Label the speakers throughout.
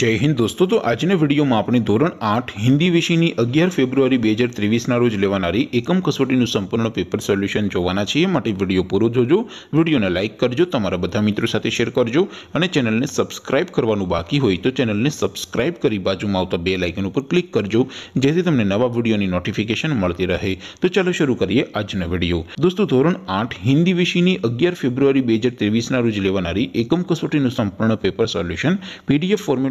Speaker 1: जय हिंद दोस्तों तो आज ने वीडियो म अपनी ધોરણ 8 હિન્દી વિષયની 11 ફેબ્રુઆરી 2023 ના રોજ લેવાણારી એકમ કસોટી નું સંપૂર્ણ પેપર સોલ્યુશન જોવાના છે માટે વિડિયો પૂરો જોજો વિડિયોને લાઈક કરજો તમારા બધા મિત્રો સાથે શેર કરજો અને ચેનલને સબ્સ્ક્રાઇબ કરવાનું બાકી હોય તો ચેનલને સબ્સ્ક્રાઇબ કરી બાજુમાં આવતો બેલ આઇકન ઉપર ક્લિક કરજો જેથી તમને નવા વીડિયોની નોટિફિકેશન મળતી રહે તો ચલો શરૂ કરીએ આજનો વીડિયો दोस्तों ધોરણ 8 હિન્દી વિષયની 11 ફેબ્રુઆરી 2023 ના રોજ લેવાણારી એકમ કસોટી નું સંપૂર્ણ પેપર સોલ્યુશન PDF ફોર્મેટ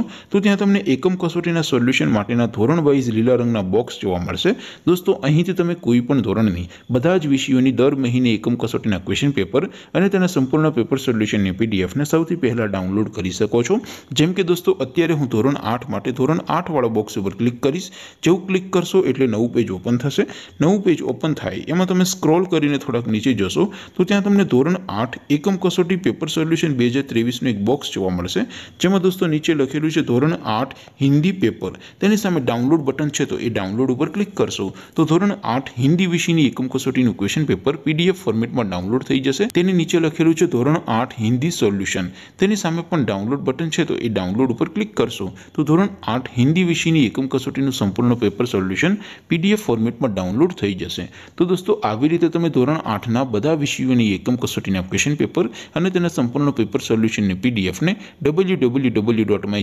Speaker 1: જશો તો ત્યાં તમને એકમ કસોટીના સોલ્યુશન માટેના ધોરણ વાઇઝ લીલા રંગના બોક્સ જોવા મળશે દોસ્તો અહીંથી તમે કોઈ પણ ધોરણની બધા જ વિષયોની દર મહિને એકમ કસોટીના ક્વેશ્ચન પેપર અને તેના સંપૂર્ણ પેપર સોલ્યુશનની પીડીએફને સૌથી પહેલાં ડાઉનલોડ કરી શકો છો જેમ કે દોસ્તો અત્યારે હું ધોરણ આઠ માટે ધોરણ આઠવાળા બોક્સ ઉપર ક્લિક કરીશ જેવું ક્લિક કરશો એટલે નવું પેજ ઓપન થશે નવું પેજ ઓપન થાય એમાં તમે સ્ક્રોલ કરીને થોડાક નીચે જશો તો ત્યાં તમને ધોરણ આઠ એકમ કસોટી પેપર સોલ્યુશન બે હજાર ત્રેવીસનું એક બોક્સ જોવા મળશે જેમાં દોસ્તો નીચે લખેલું ધોરણ 8 હિન્દી પેપર તેની સામે ડાઉનલોડ બટન છે તો એ ડાઉનલોડ ઉપર ક્લિક કરશો તો ધોરણ 8 હિન્દી વિષયની એકમ કસોટીનું ક્વેશ્ચન પેપર PDF ફોર્મેટમાં ડાઉનલોડ થઈ જશે તેની નીચે લખેલું છે ધોરણ 8 હિન્દી સોલ્યુશન તેની સામે પણ ડાઉનલોડ બટન છે તો એ ડાઉનલોડ ઉપર ક્લિક કરશો તો ધોરણ 8 હિન્દી વિષયની એકમ કસોટીનું સંપૂર્ણ પેપર સોલ્યુશન PDF ફોર્મેટમાં ડાઉનલોડ થઈ જશે તો દોસ્તો આ જ રીતે તમે ધોરણ 8 ના બધા વિષયોની એકમ કસોટીના ક્વેશ્ચન પેપર અને તેના સંપૂર્ણ પેપર સોલ્યુશન ને PDF ને www.my